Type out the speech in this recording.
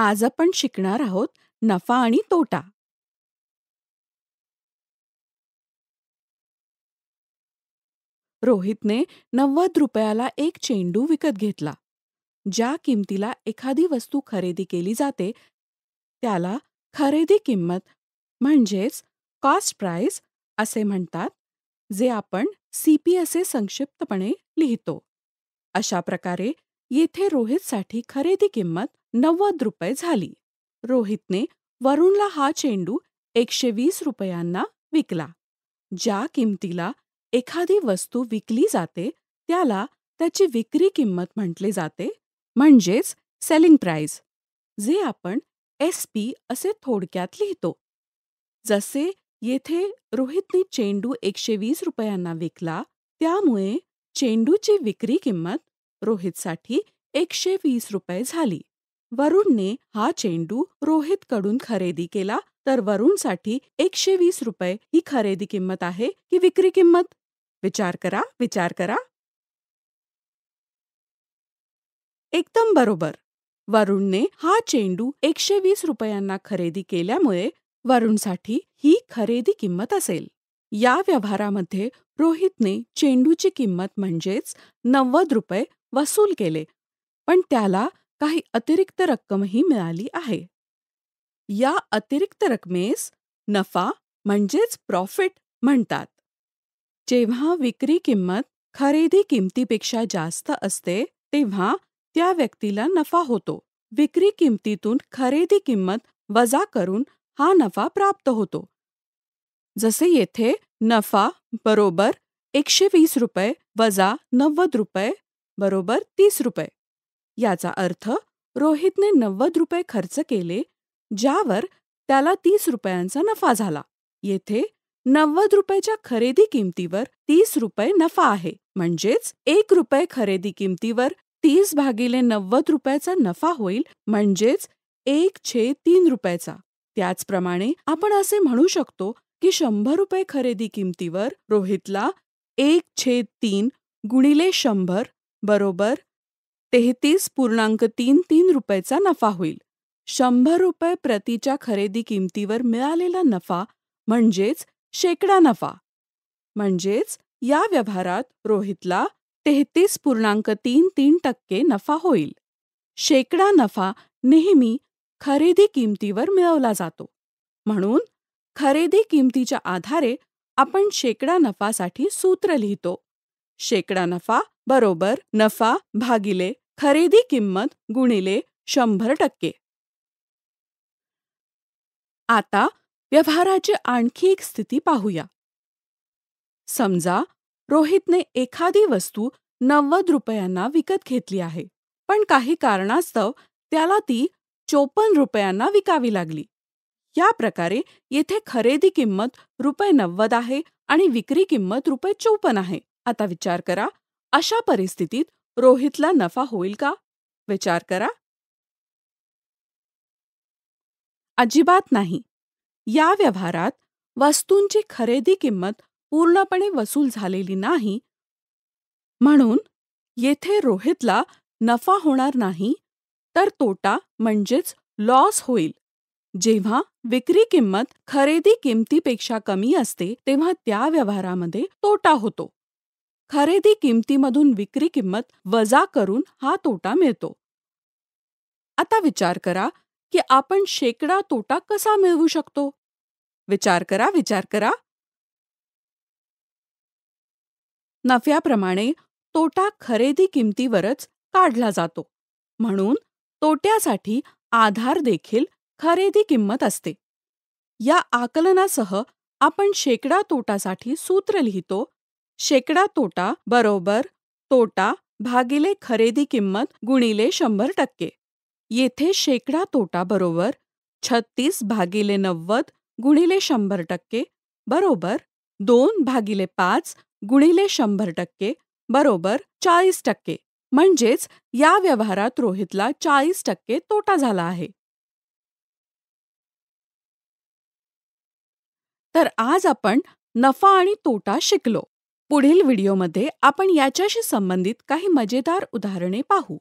आज आपण शिकणार आहोत नफा आणि तोटा रोहितने नव्वद रुपयाला एक चेंडू विकत घेतला ज्या किमतीला एखादी वस्तू खरेदी केली जाते त्याला खरेदी किंमत म्हणजेच कॉस्ट प्राइस असे म्हणतात जे आपण सीपी असे संक्षिप्तपणे लिहितो अशा प्रकारे येथे रोहितसाठी खरेदी किंमत नव्वद रुपये झाली रोहितने वरुणला हा चेंडू एकशे वीस रुपयांना विकला ज्या किमतीला एखादी वस्तू विकली जाते त्याला त्याची विक्री किंमत म्हटले जाते म्हणजेच सेलिंग प्राइस जे आपण एस पी असे थोडक्यात लिहितो जसे येथे रोहितने चेंडू एकशे वीस रुपयांना विकला त्यामुळे चेंडूची विक्री किंमत रोहितसाठी एकशे वीस रुपये झाली वरुणने हा चेंडू रोहितकडून खरेदी केला तर वरुणसाठी एकशे वीस रुपये ही खरेदी किंमत आहे की विक्री किंमत विचार करा विचार करा एकदम बरोबर वरुणने हा चेंडू एकशे वीस रुपयांना खरेदी केल्यामुळे वरुणसाठी ही खरेदी किंमत असेल या व्यवहारामध्ये रोहितने चेंडूची किंमत म्हणजेच नव्वद रुपये वसूल केले पण त्याला काही अतिरिक्त रक्कमही मिळाली आहे या अतिरिक्त रकमेस नफा म्हणजेच प्रॉफिट म्हणतात जेव्हा विक्री किंमत खरेदी किंमतीपेक्षा जास्त असते तेव्हा त्या व्यक्तीला नफा होतो विक्री किंमतीतून खरेदी किंमत वजा करून हा नफा प्राप्त होतो जसे येथे नफा बरोबर एकशे वीस रुपये वजा नव्वद रुपये बरोबर तीस रुपये याचा अर्थ रोहितने नव्वद रुपये खर्च केले ज्यावर त्याला तीस रुपयांचा नफा झाला येथे नव्वद रुपयाच्या खरेदी किमतीवर तीस रुपये नफा आहे म्हणजेच एक रुपये खरेदी किमतीवर तीस भागिले नव्वद रुपयाचा नफा होईल म्हणजेच एक छे तीन रुपयाचा त्याचप्रमाणे आपण असे म्हणू शकतो की शंभर रुपये खरेदी किमतीवर रोहितला एक छे तीन गुणिले शंभर बरोबर तेहतीस पूर्णांक तीन तीन रुपयाचा नफा होईल शंभर रुपये प्रतीच्या खरेदी किमतीवर मिळालेला नफा म्हणजेच शेकडा नफा म्हणजेच या व्यवहारात रोहितला तेहतीस पूर्णांक तीन तीन टक्के नफा होईल शेकडा नफा नेहमी खरेदी किमतीवर मिळवला जातो म्हणून खरेदी किमतीच्या आधारे आपण शेकडा नफासाठी सूत्र लिहितो शेकडा नफा बरोबर नफा भागिले खरेदी किंमत गुणिले शंभर टक्के आता व्यवहाराची आणखी एक स्थिती पाहूया समजा रोहितने एखादी वस्तू नव्वद रुपयांना विकत घेतली आहे पण काही कारणास्तव त्याला ती चोपन्न रुपयांना विकावी लागली या प्रकारे येथे खरेदी किंमत रुपये नव्वद आहे आणि विक्री किंमत रुपये चौपन्न आहे आता विचार करा अशा परिस्थितीत रोहितला नफा होईल का विचार करा अजिबात नाही या व्यवहारात वस्तूंची खरेदी किंमत पूर्णपणे वसूल झालेली नाही म्हणून येथे रोहितला नफा होणार नाही तर तोटा म्हणजेच लॉस होईल जेव्हा विक्री किंमत खरेदी किमतीपेक्षा कमी असते तेव्हा त्या व्यवहारामध्ये तोटा होतो खरेदी किमतीमधून विक्री किंमत वजा करून हा तोटा मिळतो आता विचार करा की आपण शेकडा तोटा कसा मिळवू शकतो विचार करा विचार करा नफ्याप्रमाणे तोटा खरेदी किमतीवरच काढला जातो म्हणून तोट्यासाठी आधार देखील खरेदी किंमत असते या आकलनासह आपण शेकडा तोटासाठी सूत्र लिहितो शेकडा तोटा बरोबर तोटा भागिले खरेदी किंमत गुणिले शंभर टक्के येथे शेकडा तोटा बरोबर छत्तीस भागिले नव्वद गुणिले शंभर टक्के बरोबर दोन भागिले पाच गुणिले शंभर टक्के बरोबर चाळीस टक्के म्हणजेच या व्यवहारात रोहितला चाळीस टक्के तोटा झाला आहे तर आज आपण नफा आणि तोटा शिकलो पुढील व्हिडिओमध्ये आपण याच्याशी संबंधित काही मजेदार उदाहरणे पाहू